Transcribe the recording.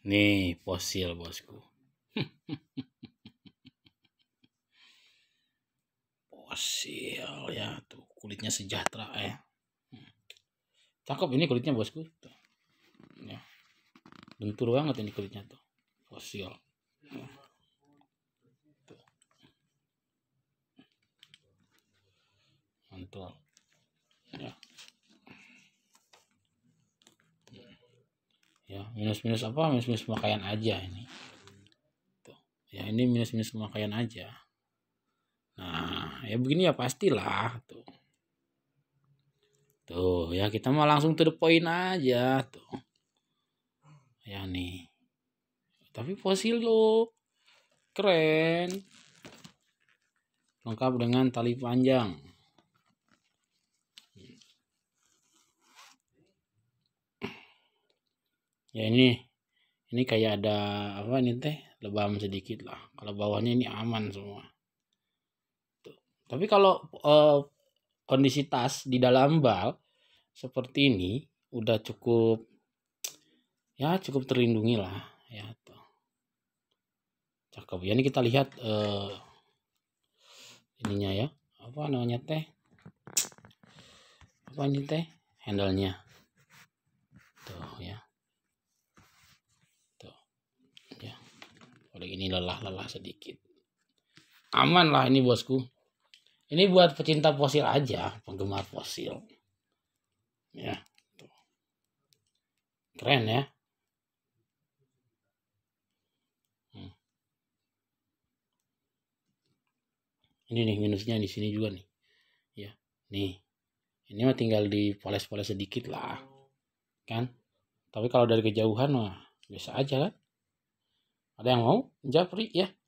Nih, fosil bosku. fosil ya, tuh kulitnya sejahtera ya. Cakep ini kulitnya bosku. Tuh. Ya. Bentur banget ini kulitnya tuh. Fosil. Mantul. Ya. ya minus minus apa minus minus pemakaian aja ini Tuh. ya ini minus minus pemakaian aja nah ya begini ya pastilah tuh tuh ya kita mau langsung to the point aja tuh ya nih tapi fosil lo keren lengkap dengan tali panjang ya ini ini kayak ada apa nih teh lebam sedikit lah kalau bawahnya ini aman semua Tuh. tapi kalau uh, kondisi tas di dalam bal seperti ini udah cukup ya cukup terlindungi lah ya tuh cakep ya ini kita lihat eh, ininya ya apa namanya teh apa ini teh handle nya kalau ini lelah-lelah sedikit aman lah ini bosku ini buat pecinta fosil aja penggemar fosil ya keren ya hmm. ini nih minusnya di sini juga nih ya nih ini mah tinggal dipoles-poles sedikit lah kan tapi kalau dari kejauhan mah biasa aja kan ada yang mau? jafri ya.